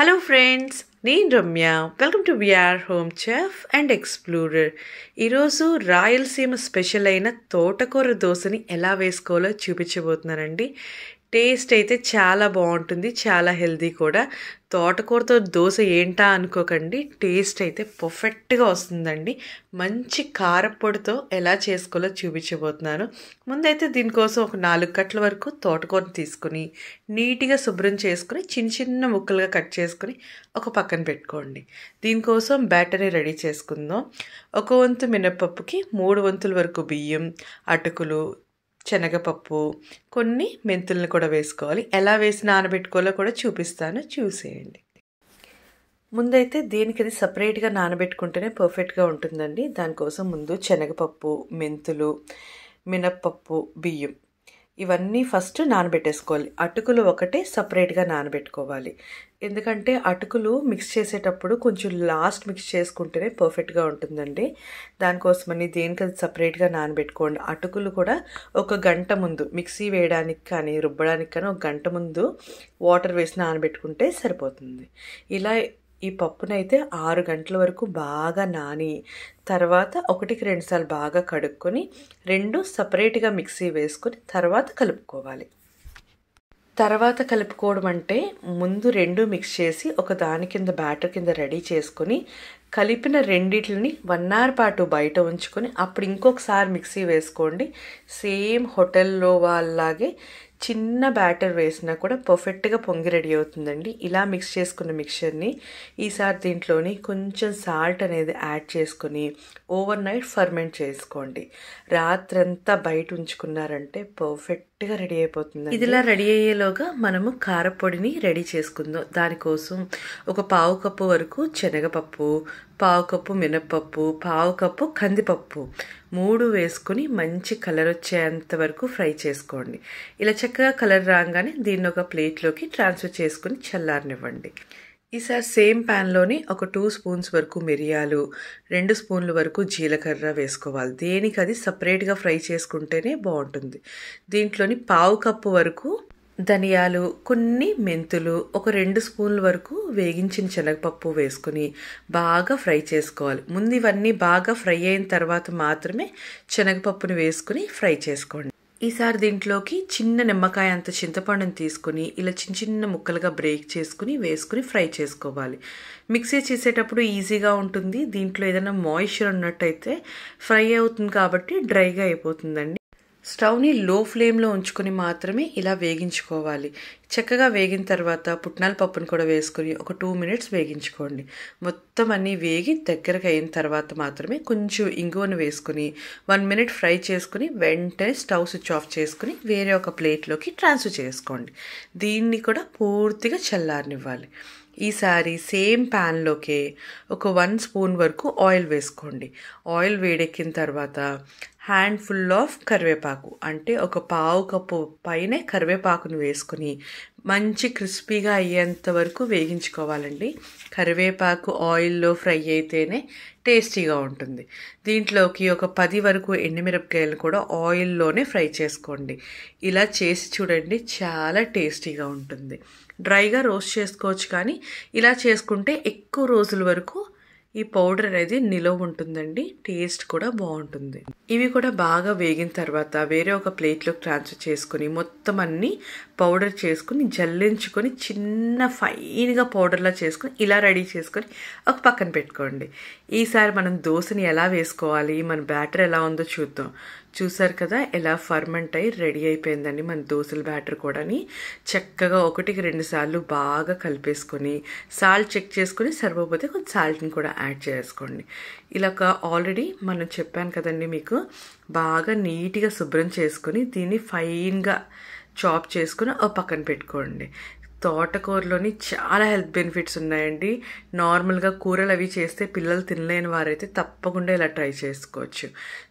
hello friends నేను Ramya welcome to VR home chef and explorer ఈరోజు Rayalaseema special అయిన తోటకూర దోశని ఎలా వేసుకోవాలో చూపించబోతున్నానండి టేస్ట్ అయితే చాలా బాగుంటుంది చాలా హెల్దీ కూడా తోటకూరతో దోశ ఏంటా అనుకోకండి టేస్ట్ అయితే పర్ఫెక్ట్గా వస్తుందండి మంచి కారపొడితో ఎలా చేసుకోవాలో చూపించబోతున్నాను ముందైతే దీనికోసం ఒక నాలుగు కట్ల వరకు తోటకూరను తీసుకుని నీట్గా శుభ్రం చేసుకుని చిన్న చిన్న ముక్కలుగా కట్ చేసుకుని ఒక పక్కన పెట్టుకోండి దీనికోసం బ్యాటరీ రెడీ చేసుకుందాం ఒక వంతు మినపప్పుకి మూడు వంతుల వరకు బియ్యం అటుకులు శనగపప్పు కొన్ని మెంతులను కూడా వేసుకోవాలి ఎలా వేసి నానబెట్టుకోవాలో కూడా చూపిస్తాను చూసేయండి ముందైతే దీనికి అది సపరేట్గా నానబెట్టుకుంటేనే పర్ఫెక్ట్గా ఉంటుందండి దానికోసం ముందు శనగపప్పు మెంతులు మినప్పప్పు బియ్యం ఇవన్నీ ఫస్ట్ నానబెట్టేసుకోవాలి అటుకులు ఒకటే సపరేట్గా నానబెట్టుకోవాలి ఎందుకంటే అటుకులు మిక్స్ చేసేటప్పుడు కొంచెం లాస్ట్ మిక్స్ చేసుకుంటేనే పర్ఫెక్ట్గా ఉంటుందండి దానికోసమని దేనికి అది సపరేట్గా నానబెట్టుకోండి అటుకులు కూడా ఒక గంట ముందు మిక్సీ వేయడానికి కానీ రుబ్బడానికి కానీ ఒక గంట ముందు వాటర్ వేసి నానబెట్టుకుంటే సరిపోతుంది ఇలా ఈ పప్పునైతే ఆరు గంటల వరకు బాగా నాని తర్వాత ఒకటికి రెండుసార్లు బాగా కడుక్కొని రెండు సపరేట్గా మిక్సీ వేసుకొని తర్వాత కలుపుకోవాలి తర్వాత కలుపుకోవడం అంటే ముందు రెండు మిక్స్ చేసి ఒక దాని కింద బ్యాటర్ కింద రెడీ చేసుకొని కలిపిన రెండిట్లని వన్ అవర్ పాటు బయట ఉంచుకొని అప్పుడు ఇంకొకసారి మిక్సీ వేసుకోండి సేమ్ హోటల్లో వాళ్ళలాగే చిన్న బ్యాటర్ వేసినా కూడా పర్ఫెక్ట్గా పొంగి రెడీ అవుతుందండి ఇలా మిక్స్ చేసుకున్న మిక్చర్ని ఈసారి దీంట్లోని కొంచెం సాల్ట్ అనేది యాడ్ చేసుకొని ఓవర్ నైట్ ఫర్మెంట్ చేసుకోండి రాత్రంతా బయట ఉంచుకున్నారంటే పర్ఫెక్ట్గా రెడీ అయిపోతుంది ఇదిలా రెడీ అయ్యేలోగా మనము కారపొడిని రెడీ చేసుకుందాం దానికోసం ఒక పావు కప్పు వరకు శనగపప్పు పావు కప్పు మినపప్పు పావు కప్పు కందిపప్పు మూడు వేసుకొని మంచి కలర్ వచ్చేంత వరకు ఫ్రై చేసుకోండి ఇలా చక్కగా కలర్ రాగానే దీన్ని ఒక ప్లేట్లోకి ట్రాన్స్ఫర్ చేసుకుని చల్లారనివ్వండి ఈసారి సేమ్ ప్యాన్లోని ఒక టూ స్పూన్స్ వరకు మిరియాలు రెండు స్పూన్ల వరకు జీలకర్ర వేసుకోవాలి దేనికి అది సపరేట్గా ఫ్రై చేసుకుంటేనే బాగుంటుంది దీంట్లోని పావు కప్పు వరకు ధనియాలు కొన్ని మెంతులు ఒక రెండు స్పూన్ల వరకు వేగించిన శనగపప్పు వేసుకుని బాగా ఫ్రై చేసుకోవాలి ముందు ఇవన్నీ బాగా ఫ్రై అయిన తర్వాత మాత్రమే శనగపప్పుని వేసుకుని ఫ్రై చేసుకోండి ఈసారి దీంట్లోకి చిన్న నిమ్మకాయ అంత చింతపండుని తీసుకుని ఇలా చిన్న చిన్న ముక్కలుగా బ్రేక్ చేసుకుని వేసుకుని ఫ్రై చేసుకోవాలి మిక్సీ చేసేటప్పుడు ఈజీగా ఉంటుంది దీంట్లో ఏదైనా మాయిశ్చర్ ఉన్నట్టయితే ఫ్రై అవుతుంది కాబట్టి డ్రైగా అయిపోతుందండి స్టవ్ని లో ఫ్లేమ్లో ఉంచుకొని మాత్రమే ఇలా వేగించుకోవాలి చక్కగా వేగిన తర్వాత పుట్నాల పప్పును కూడా వేసుకొని ఒక టూ మినిట్స్ వేగించుకోండి మొత్తం అన్నీ వేగి దగ్గరకు అయిన తర్వాత మాత్రమే కొంచెం ఇంగువను వేసుకుని వన్ మినిట్ ఫ్రై చేసుకుని వెంటనే స్టవ్ స్విచ్ ఆఫ్ చేసుకుని వేరే ఒక ప్లేట్లోకి ట్రాన్స్ఫర్ చేసుకోండి దీన్ని కూడా పూర్తిగా చల్లారనివ్వాలి ఈసారి సేమ్ ప్యాన్లోకే ఒక వన్ స్పూన్ వరకు ఆయిల్ వేసుకోండి ఆయిల్ వేడెక్కిన తర్వాత హ్యాండ్ ఫుల్ ఆఫ్ కరివేపాకు అంటే ఒక పావు కప్పు పైనే కరివేపాకును వేసుకుని మంచి క్రిస్పీగా అయ్యేంత వరకు వేగించుకోవాలండి కరివేపాకు ఆయిల్లో ఫ్రై అయితేనే టేస్టీగా ఉంటుంది దీంట్లోకి ఒక పది వరకు ఎండుమిరపకాయలను కూడా ఆయిల్లోనే ఫ్రై చేసుకోండి ఇలా చేసి చూడండి చాలా టేస్టీగా ఉంటుంది డ్రైగా రోస్ట్ చేసుకోవచ్చు కానీ ఇలా చేసుకుంటే ఎక్కువ రోజుల వరకు ఈ పౌడర్ అనేది నిలవ ఉంటుందండి టేస్ట్ కూడా బాగుంటుంది ఇవి కూడా బాగా వేగిన తర్వాత వేరే ఒక ప్లేట్లో ట్రాన్స్ఫర్ చేసుకుని మొత్తం అన్నీ పౌడర్ చేసుకుని జల్లించుకొని చిన్న ఫైన్గా పౌడర్లా చేసుకుని ఇలా రెడీ చేసుకొని ఒక పక్కన పెట్టుకోండి ఈసారి మనం దోశని ఎలా వేసుకోవాలి మన బ్యాటర్ ఎలా ఉందో చూద్దాం చూసారు కదా ఎలా ఫర్మెంట్ అయ్యి రెడీ అయిపోయిందండి మన దోశల బ్యాటర్ కూడాని చక్కగా ఒకటికి రెండు సార్లు బాగా కలిపేసుకొని సాల్ట్ చెక్ చేసుకొని సరిపోతే కొంచెం సాల్ట్ని కూడా యాడ్ చేసుకోండి ఒక ఆల్రెడీ మనం చెప్పాను కదండి మీకు బాగా నీట్గా శుభ్రం చేసుకొని దీన్ని ఫైన్గా చాప్ చేసుకుని పక్కన పెట్టుకోండి తోటకూరలోని చాలా హెల్త్ బెనిఫిట్స్ ఉన్నాయండి నార్మల్గా కూరలు అవి చేస్తే పిల్లలు తినలేని వారైతే తప్పకుండా ఇలా ట్రై చేసుకోవచ్చు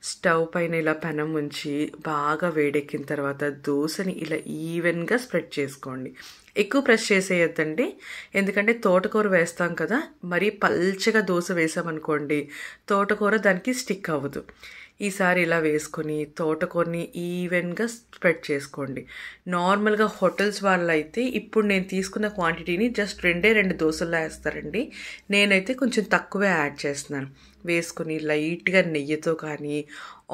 స్టవ్ పైన ఇలా పెనం ఉంచి బాగా వేడెక్కిన తర్వాత దోశని ఇలా ఈవెన్గా స్ప్రెడ్ చేసుకోండి ఎక్కువ ప్రెస్ చేసేయద్దండి ఎందుకంటే తోటకూర వేస్తాం కదా మరీ పల్చగా దోశ వేసామనుకోండి తోటకూర దానికి స్టిక్ అవ్వదు ఈసారి ఇలా వేసుకొని తోటకొని ఈవెన్గా స్ప్రెడ్ చేసుకోండి నార్మల్గా హోటల్స్ వాళ్ళు అయితే ఇప్పుడు నేను తీసుకున్న క్వాంటిటీని జస్ట్ రెండే రెండు దోశల్లో వేస్తారండి నేనైతే కొంచెం తక్కువే యాడ్ చేస్తున్నాను వేసుకొని లైట్గా నెయ్యితో కానీ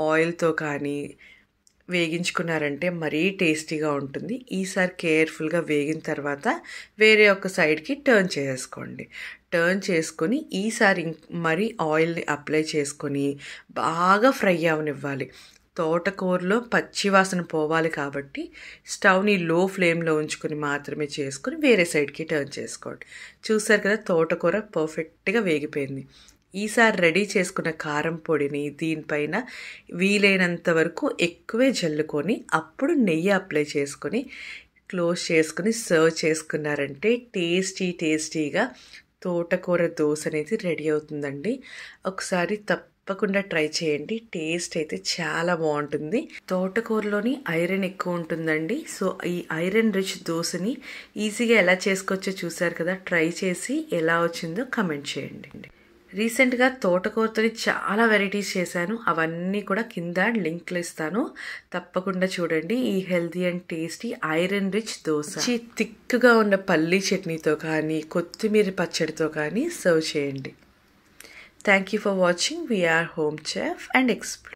ఆయిల్తో కానీ వేగించుకున్నారంటే మరీ టేస్టీగా ఉంటుంది ఈసారి కేర్ఫుల్గా వేగిన తర్వాత వేరే ఒక సైడ్కి టర్న్ చేసేసుకోండి టర్న్ చేసుకొని ఈసారి మరీ ఆయిల్ని అప్లై చేసుకొని బాగా ఫ్రై అవనివ్వాలి తోటకూరలో పచ్చివాసన పోవాలి కాబట్టి స్టవ్ని లో ఫ్లేమ్లో ఉంచుకొని మాత్రమే చేసుకొని వేరే సైడ్కి టర్న్ చేసుకోండి చూసారు కదా తోటకూర పర్ఫెక్ట్గా వేగిపోయింది ఈసారి రెడీ చేసుకున్న కారం పొడిని దీనిపైన వీలైనంత వరకు ఎక్కువే జల్లుకొని అప్పుడు నెయ్యి అప్లై చేసుకొని క్లోజ్ చేసుకుని సర్వ్ చేసుకున్నారంటే టేస్టీ టేస్టీగా తోటకూర దోశ అనేది రెడీ అవుతుందండి ఒకసారి తప్పకుండా ట్రై చేయండి టేస్ట్ అయితే చాలా బాగుంటుంది తోటకూరలోని ఐరన్ ఎక్కువ ఉంటుందండి సో ఈ ఐరన్ రిచ్ దోశని ఈజీగా ఎలా చేసుకోవచ్చో చూసారు కదా ట్రై చేసి ఎలా వచ్చిందో కమెంట్ చేయండి రీసెంట్గా తోటకూరతోని చాలా వెరైటీస్ చేశాను అవన్నీ కూడా కింద లింక్లు ఇస్తాను తప్పకుండా చూడండి ఈ healthy and tasty iron rich dosa థిక్గా ఉన్న పల్లీ చట్నీతో కానీ కొత్తిమీర పచ్చడితో కానీ సర్వ్ చేయండి thank you for watching VR home chef and ఎక్స్ప్లో